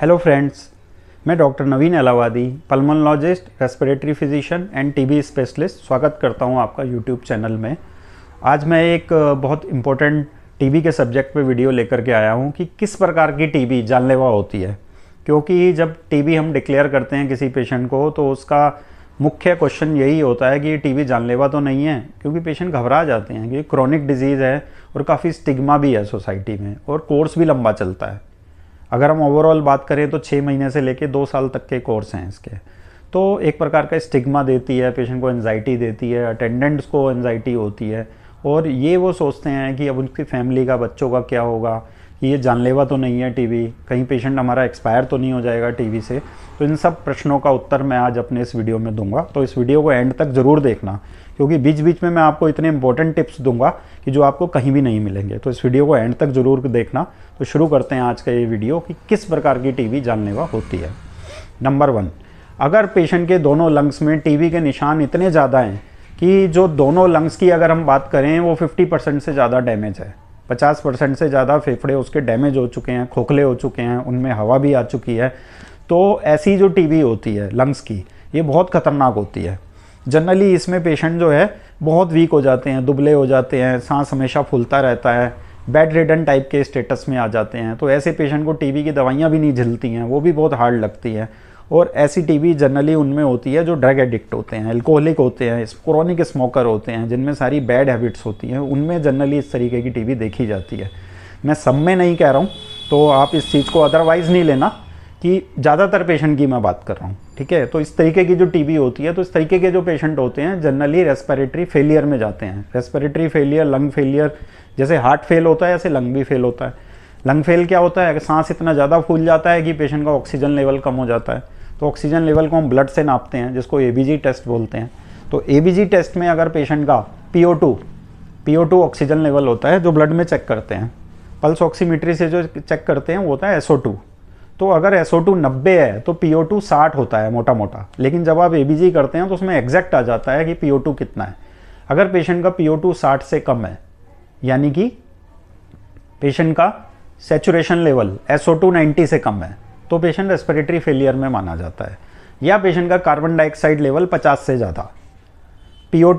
hello friends मैं doctor Naveen Alawadi pulmonologist respiratory physician and TB specialist स्वागत करता हूं आपका यूट्यूब चैनल में आज मैं एक बहुत इम्पोर्टेंट टीबी के सब्जेक्ट पे वीडियो लेकर के आया हूं कि किस प्रकार की टीबी जानलेवा होती है क्योंकि जब टीबी हम डिक्लेयर करते हैं किसी पेशेंट को तो उसका मुख्य क्वेश्चन यही होता है कि ये टी जानलेवा तो नहीं है क्योंकि पेशेंट घबरा जाते हैं क्योंकि क्रॉनिक डिजीज़ है और काफ़ी स्टिग्मा भी है सोसाइटी में और कोर्स भी लंबा चलता है अगर हम ओवरऑल बात करें तो छः महीने से लेके दो साल तक के कोर्स हैं इसके तो एक प्रकार का स्टिग्मा देती है पेशेंट को एनजाइटी देती है अटेंडेंट्स को एनजाइटी होती है और ये वो सोचते हैं कि अब उनकी फैमिली का बच्चों का क्या होगा कि ये जानलेवा तो नहीं है टीबी कहीं पेशेंट हमारा एक्सपायर तो नहीं हो जाएगा टीबी से तो इन सब प्रश्नों का उत्तर मैं आज अपने इस वीडियो में दूंगा तो इस वीडियो को एंड तक ज़रूर देखना क्योंकि बीच बीच में मैं आपको इतने इंपॉर्टेंट टिप्स दूंगा कि जो आपको कहीं भी नहीं मिलेंगे तो इस वीडियो को एंड तक ज़रूर देखना तो शुरू करते हैं आज का ये वीडियो कि किस प्रकार की टीबी जानलेवा होती है नंबर वन अगर पेशेंट के दोनों लंग्स में टीबी के निशान इतने ज़्यादा हैं कि जो दोनों लंग्स की अगर हम बात करें वो 50 परसेंट से ज़्यादा डैमेज है पचास परसेंट से ज़्यादा फेफड़े उसके डैमेज हो चुके हैं खोखले हो चुके हैं उनमें हवा भी आ चुकी है तो ऐसी जो टी होती है लंग्स की ये बहुत ख़तरनाक होती है जनरली इसमें पेशेंट जो है बहुत वीक हो जाते हैं दुबले हो जाते हैं सांस हमेशा फूलता रहता है बेड रिडन टाइप के स्टेटस में आ जाते हैं तो ऐसे पेशेंट को टीबी की दवाइयाँ भी नहीं झिलती हैं वो भी बहुत हार्ड लगती हैं और ऐसी टीबी जनरली उनमें होती है जो ड्रग एडिक्ट होते हैं एल्कोहलिक होते हैं क्रॉनिक स्मोकर होते हैं जिनमें सारी बैड हैबिट्स होती हैं उनमें जनरली इस तरीके की टीबी देखी जाती है मैं सब में नहीं कह रहा हूँ तो आप इस चीज़ को अदरवाइज़ नहीं लेना कि ज़्यादातर पेशेंट की मैं बात कर रहा हूँ ठीक है तो इस तरीके की जो टीबी होती है तो इस तरीके के जो पेशेंट होते हैं जनरली रेस्पिरेटरी फेलियर में जाते हैं रेस्पिरेटरी फेलियर लंग फेलियर जैसे हार्ट फेल होता है ऐसे लंग भी फेल होता है लंग फेल क्या होता है सांस इतना ज़्यादा फूल जाता है कि पेशेंट का ऑक्सीजन लेवल कम हो जाता है तो ऑक्सीजन लेवल को हम ब्लड से नापते हैं जिसको ए टेस्ट बोलते हैं तो ए टेस्ट में अगर पेशेंट का पी ओ ऑक्सीजन लेवल होता है जो ब्लड में चेक करते हैं पल्स ऑक्सीमीट्री से जो चेक करते हैं वो होता है SO2 तो अगर SO2 90 है तो PO2 60 होता है मोटा मोटा लेकिन जब आप ए करते हैं तो उसमें एग्जैक्ट आ जाता है कि PO2 कितना है अगर पेशेंट का PO2 60 से कम है यानी कि पेशेंट का सेचुरेशन लेवल SO2 90 से कम है तो पेशेंट रेस्पिरेटरी फेलियर में माना जाता है या पेशेंट का कार्बन डाइऑक्साइड लेवल 50 से ज़्यादा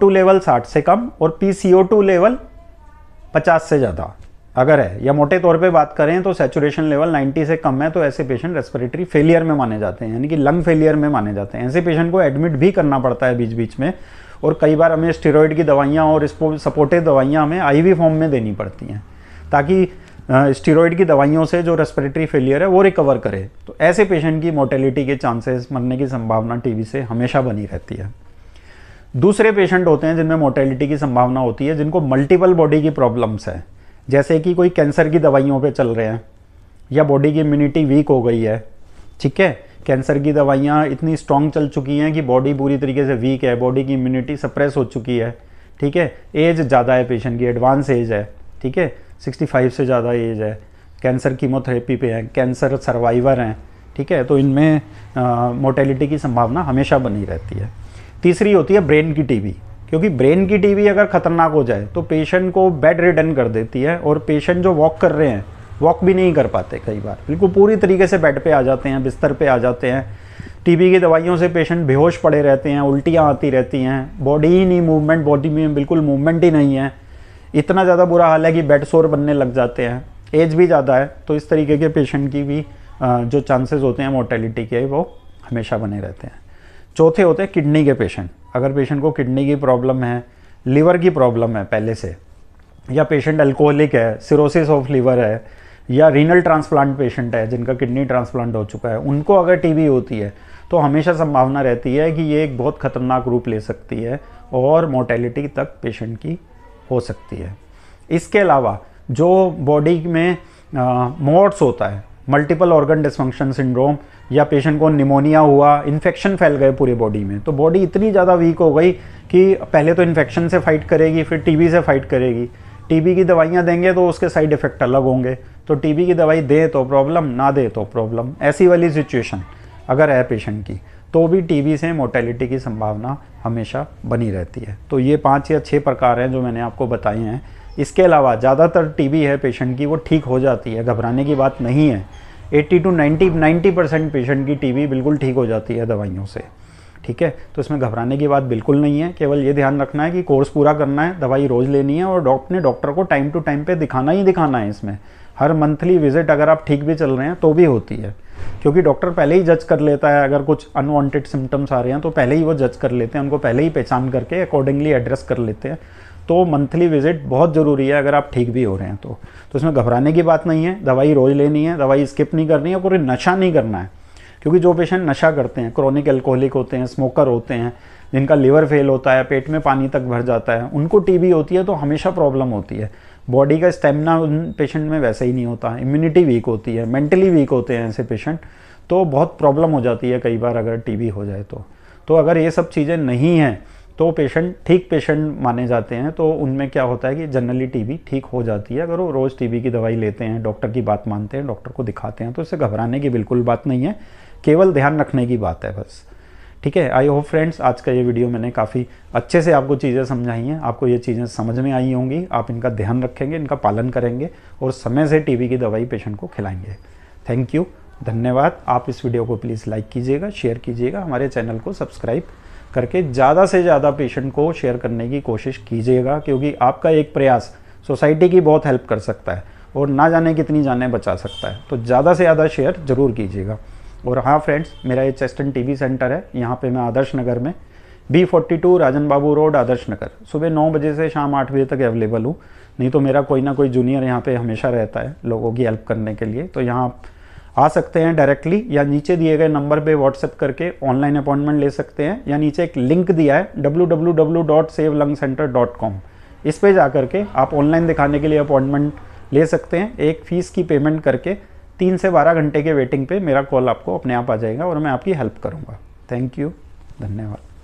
टू लेवल 60 से कम और टू लेवल 50 से ज़्यादा अगर है या मोटे तौर पे बात करें तो सेचुरेशन लेवल 90 से कम है तो ऐसे पेशेंट रेस्पिरेटरी फेलियर में माने जाते हैं यानी कि लंग फेलियर में माने जाते हैं ऐसे पेशेंट को एडमिट भी करना पड़ता है बीच बीच में और कई बार हमें स्टेरॉयड की दवाइयाँ और सपोर्टिव दवाइयाँ हमें वी फॉर्म में देनी पड़ती हैं ताकि स्टीरोइड की दवाइयों से जो रेस्पिरेटरी फेलियर है वो रिकवर करे तो ऐसे पेशेंट की मोर्टेलिटी के चांसेस मरने की संभावना टीबी से हमेशा बनी रहती है दूसरे पेशेंट होते हैं जिनमें मोर्टेलिटी की संभावना होती है जिनको मल्टीपल बॉडी की प्रॉब्लम्स हैं जैसे कि कोई कैंसर की दवाइयों पर चल रहे हैं या बॉडी की इम्यूनिटी वीक हो गई है ठीक है कैंसर की दवाइयाँ इतनी स्ट्रांग चल चुकी हैं कि बॉडी पूरी तरीके से वीक है बॉडी की इम्यूनिटी सप्रेस हो चुकी है ठीक है एज ज़्यादा है पेशेंट की एडवांस एज है ठीक है 65 से ज़्यादा एज है कैंसर कीमोथेरेपी पे हैं कैंसर सर्वाइवर हैं ठीक है तो इनमें मोटेलिटी की संभावना हमेशा बनी रहती है तीसरी होती है ब्रेन की टीबी क्योंकि ब्रेन की टीबी अगर खतरनाक हो जाए तो पेशेंट को बेड रिटर्न कर देती है और पेशेंट जो वॉक कर रहे हैं वॉक भी नहीं कर पाते कई बार बिल्कुल पूरी तरीके से बेड पे आ जाते हैं बिस्तर पे आ जाते हैं टीबी की दवाइयों से पेशेंट बेहोश पड़े रहते हैं उल्टियाँ आती रहती हैं बॉडी ही नहीं मूवमेंट बॉडी में बिल्कुल मूवमेंट ही नहीं है इतना ज़्यादा बुरा हाल है कि बेड सोर बनने लग जाते हैं एज भी ज़्यादा है तो इस तरीके के पेशेंट की भी जो चांसेस होते हैं मोर्टेलिटी के वो हमेशा बने रहते हैं चौथे होते हैं किडनी के पेशेंट अगर पेशेंट को किडनी की प्रॉब्लम है लीवर की प्रॉब्लम है पहले से या पेशेंट अल्कोहलिक है सिरोसिस ऑफ लीवर है या रीनल ट्रांसप्लांट पेशेंट है जिनका किडनी ट्रांसप्लांट हो चुका है उनको अगर टीबी होती है तो हमेशा संभावना रहती है कि ये एक बहुत ख़तरनाक रूप ले सकती है और मोर्टेलिटी तक पेशेंट की हो सकती है इसके अलावा जो बॉडी में मोड्स होता है मल्टीपल ऑर्गन डिसफंक्शन सिंड्रोम या पेशेंट को निमोनिया हुआ इन्फेक्शन फैल गए पूरी बॉडी में तो बॉडी इतनी ज़्यादा वीक हो गई कि पहले तो इन्फेक्शन से फाइट करेगी फिर टीबी से फाइट करेगी टीबी की दवाइयाँ देंगे तो उसके साइड इफ़ेक्ट अलग होंगे तो टीबी की दवाई दे तो प्रॉब्लम ना दे तो प्रॉब्लम ऐसी वाली सिचुएशन अगर है पेशेंट की तो भी टीबी से मोटेलिटी की संभावना हमेशा बनी रहती है तो ये पाँच या छः प्रकार हैं जो मैंने आपको बताए हैं इसके अलावा ज़्यादातर टीबी है पेशेंट की वो ठीक हो जाती है घबराने की बात नहीं है 80 टू 90 90 परसेंट पेशेंट की टीबी बिल्कुल ठीक हो जाती है दवाइयों से ठीक है तो इसमें घबराने की बात बिल्कुल नहीं है केवल ये ध्यान रखना है कि कोर्स पूरा करना है दवाई रोज़ लेनी है और डॉक्टर ने डॉक्टर को टाइम टू टाइम पे दिखाना ही दिखाना है इसमें हर मंथली विजिट अगर आप ठीक भी चल रहे हैं तो भी होती है क्योंकि डॉक्टर पहले ही जज कर लेता है अगर कुछ अनवांटेड सिम्टम्स आ रहे हैं तो पहले ही वो जज कर लेते हैं उनको पहले ही पहचान करके अकॉर्डिंगली एड्रेस कर लेते हैं तो मंथली विजिट बहुत ज़रूरी है अगर आप ठीक भी हो रहे हैं तो तो इसमें घबराने की बात नहीं है दवाई रोज़ लेनी है दवाई स्किप नहीं करनी है कोई नशा नहीं करना है क्योंकि जो पेशेंट नशा करते हैं क्रॉनिक एल्कोहलिक होते हैं स्मोकर होते हैं जिनका लीवर फेल होता है पेट में पानी तक भर जाता है उनको टीबी होती है तो हमेशा प्रॉब्लम होती है बॉडी का स्टेमिना उन पेशेंट में वैसे ही नहीं होता इम्यूनिटी वीक होती है मेंटली वीक होते हैं ऐसे पेशेंट तो बहुत प्रॉब्लम हो जाती है कई बार अगर टीबी हो जाए तो तो अगर ये सब चीज़ें नहीं हैं तो पेशेंट ठीक पेशेंट माने जाते हैं तो उनमें क्या होता है कि जनरली टीबी ठीक हो जाती है अगर वो रोज़ टीबी की दवाई लेते हैं डॉक्टर की बात मानते हैं डॉक्टर को दिखाते हैं तो इससे घबराने की बिल्कुल बात नहीं है केवल ध्यान रखने की बात है बस ठीक है आई होप फ्रेंड्स आज का ये वीडियो मैंने काफ़ी अच्छे से आपको चीज़ें समझाई हैं आपको ये चीज़ें समझ में आई होंगी आप इनका ध्यान रखेंगे इनका पालन करेंगे और समय से टीबी की दवाई पेशेंट को खिलाएंगे थैंक यू धन्यवाद आप इस वीडियो को प्लीज़ लाइक कीजिएगा शेयर कीजिएगा हमारे चैनल को सब्सक्राइब करके ज़्यादा से ज़्यादा पेशेंट को शेयर करने की कोशिश कीजिएगा क्योंकि आपका एक प्रयास सोसाइटी की बहुत हेल्प कर सकता है और ना जाने कितनी जानें बचा सकता है तो ज़्यादा से ज़्यादा शेयर ज़रूर कीजिएगा और हाँ फ्रेंड्स मेरा ये चेस्टन टीवी सेंटर है यहाँ पे मैं आदर्श नगर में B forty two Rajan Babu road Adarsh Nagar सुबह नौ बजे से शाम आठ बजे तक अवेलेबल हूँ नहीं तो मेरा कोई ना कोई जूनियर यहाँ पे हमेशा रहता है लोगों की हेल्प करने के लिए तो यहाँ आप आ सकते हैं डायरेक्टली या नीचे दिए गए नंबर पे व्हाट्सएप करके ऑनलाइन अपॉइंटमेंट ले सकते हैं या नीचे एक लिंक दिया है डब्ल्यू इस पर जा करके आप ऑनलाइन दिखाने के लिए अपॉइंटमेंट ले सकते हैं एक फ़ीस की पेमेंट करके तीन से बारह घंटे के वेटिंग पे मेरा कॉल आपको अपने आप आ जाएगा और मैं आपकी हेल्प करूँगा थैंक यू धन्यवाद